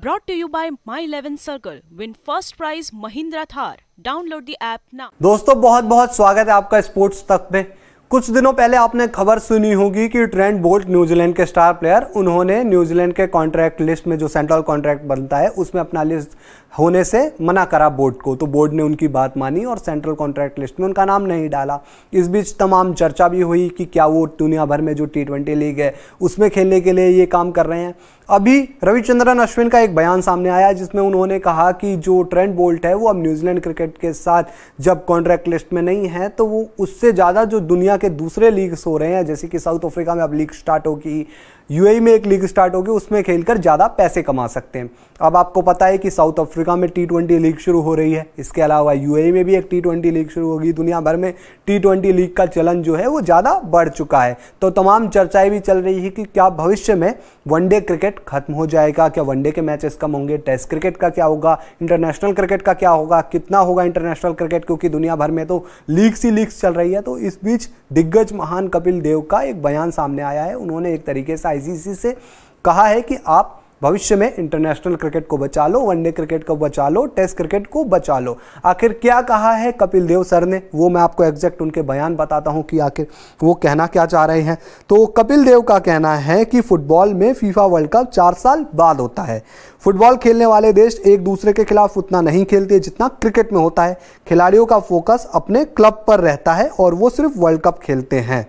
brought to you by My Eleven Circle win first prize Mahindra Thar download the app now दोस्तों बहुत बहुत स्वागत है आपका स्पोर्ट्स तक में कुछ दिनों पहले आपने खबर सुनी होगी कि ट्रेंड बोल्ट न्यूजीलैंड के स्टार प्लेयर उन्होंने न्यूजीलैंड के कॉन्ट्रैक्ट लिस्ट में जो सेंट्रल कॉन्ट्रैक्ट बनता है उसमें अपना लिस्ट होने से मना करा बोर्ड को तो बोर्ड ने उनकी बात मानी और सेंट्रल कॉन्ट्रैक्ट लिस्ट में उनका नाम नहीं डाला इस बीच तमाम चर्चा भी हुई कि क्या वो दुनिया भर में जो टी ट्वेंटी लीग है उसमें खेलने के लिए ये काम कर रहे हैं अभी रविचंद्रन अश्विन का एक बयान सामने आया जिसमें उन्होंने कहा कि जो ट्रेंड बोल्ट है वो अब न्यूजीलैंड क्रिकेट के साथ जब कॉन्ट्रैक्ट लिस्ट में नहीं है तो वो उससे ज़्यादा जो दुनिया दुनिया के दूसरे लीग्स हो रहे हैं जैसे कि साउथ अफ्रीका में अब लीग स्टार्ट होगी यूएई में एक लीग स्टार्ट होगी उसमें खेलकर ज़्यादा पैसे कमा सकते हैं अब आपको पता है कि साउथ अफ्रीका में टी लीग शुरू हो रही है इसके अलावा यू में भी एक टी लीग शुरू होगी दुनिया भर में टी लीग का चलन जो है वो ज़्यादा बढ़ चुका है तो तमाम चर्चाएं भी चल रही है कि क्या भविष्य में वनडे क्रिकेट खत्म हो जाएगा क्या वनडे के मैचेस कम होंगे टेस्ट क्रिकेट का क्या होगा इंटरनेशनल क्रिकेट का क्या होगा कितना होगा इंटरनेशनल क्रिकेट क्योंकि दुनिया भर में तो लीग्स ही लीग्स चल रही है तो इस बीच दिग्गज महान कपिल देव का एक बयान सामने आया है उन्होंने एक तरीके से आईसीसी से कहा है कि आप भविष्य में इंटरनेशनल क्रिकेट को बचा लो वनडे क्रिकेट को बचा लो टेस्ट क्रिकेट को बचा लो आखिर क्या कहा है कपिल देव सर ने वो मैं आपको एग्जैक्ट उनके बयान बताता हूँ कि आखिर वो कहना क्या चाह रहे हैं तो कपिल देव का कहना है कि फुटबॉल में फीफा वर्ल्ड कप चार साल बाद होता है फुटबॉल खेलने वाले देश एक दूसरे के खिलाफ उतना नहीं खेलते जितना क्रिकेट में होता है खिलाड़ियों का फोकस अपने क्लब पर रहता है और वो सिर्फ वर्ल्ड कप खेलते हैं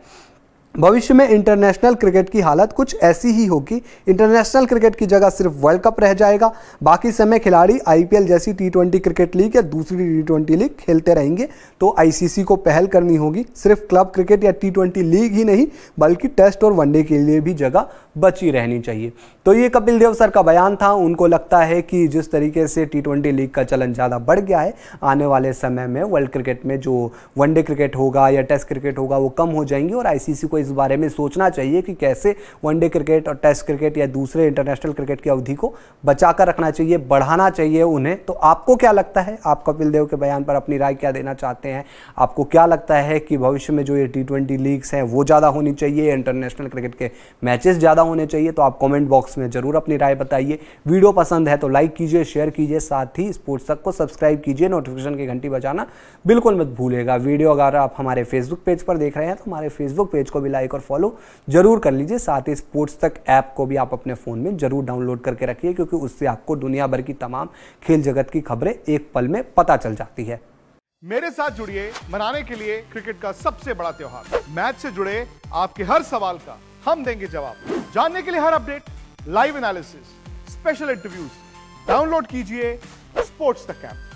भविष्य में इंटरनेशनल क्रिकेट की हालत कुछ ऐसी ही होगी इंटरनेशनल क्रिकेट की जगह सिर्फ वर्ल्ड कप रह जाएगा बाकी समय खिलाड़ी आईपीएल जैसी टी ट्वेंटी क्रिकेट लीग या दूसरी टी ट्वेंटी लीग खेलते रहेंगे तो आईसीसी को पहल करनी होगी सिर्फ क्लब क्रिकेट या टी ट्वेंटी लीग ही नहीं बल्कि टेस्ट और वनडे के लिए भी जगह बची रहनी चाहिए तो ये कपिल देव सर का बयान था उनको लगता है कि जिस तरीके से टी ट्वेंटी लीग का चलन ज़्यादा बढ़ गया है आने वाले समय में वर्ल्ड क्रिकेट में जो वनडे क्रिकेट होगा या टेस्ट क्रिकेट होगा वो कम हो जाएंगी और आई को इस इस बारे में सोचना चाहिए कि कैसे वनडे क्रिकेट और टेस्ट क्रिकेट या दूसरे इंटरनेशनल क्रिकेट की अवधि को बचा कर रखना चाहिए बढ़ाना चाहिए उन्हें तो आपको क्या लगता है आप कपिल देव के बयान पर अपनी राय क्या देना चाहते हैं आपको क्या लगता है कि भविष्य में जो ये टी ट्वेंटी लीग्स हैं वो ज़्यादा होनी चाहिए इंटरनेशनल क्रिकेट के मैचेस ज़्यादा होने चाहिए तो आप कॉमेंट बॉक्स में ज़रूर अपनी राय बताइए वीडियो पसंद है तो लाइक कीजिए शेयर कीजिए साथ ही स्पोर्ट्स तक को सब्सक्राइब कीजिए नोटिफिकेशन की घंटी बजाना बिल्कुल मत भूलेगा वीडियो अगर आप हमारे फेसबुक पेज पर देख रहे हैं तो हमारे फेसबुक पेज को भी भी लाइक और फॉलो जरूर कर लीजिए साथ ही स्पोर्ट्स तक ऐप को भी आप अपने फ़ोन में जरूर डाउनलोड करके रखिए क्योंकि उससे आपको दुनिया भर की तमाम खेल जगत की खबरें एक पल में पता चल जाती है मेरे साथ जुड़िए मनाने के लिए क्रिकेट का सबसे बड़ा त्यौहार मैच से जुड़े आपके हर सवाल का हम देंगे जवाब जानने के लिए हर update live analysis special interviews download कीजिए स्पोर्ट्स तक ऐप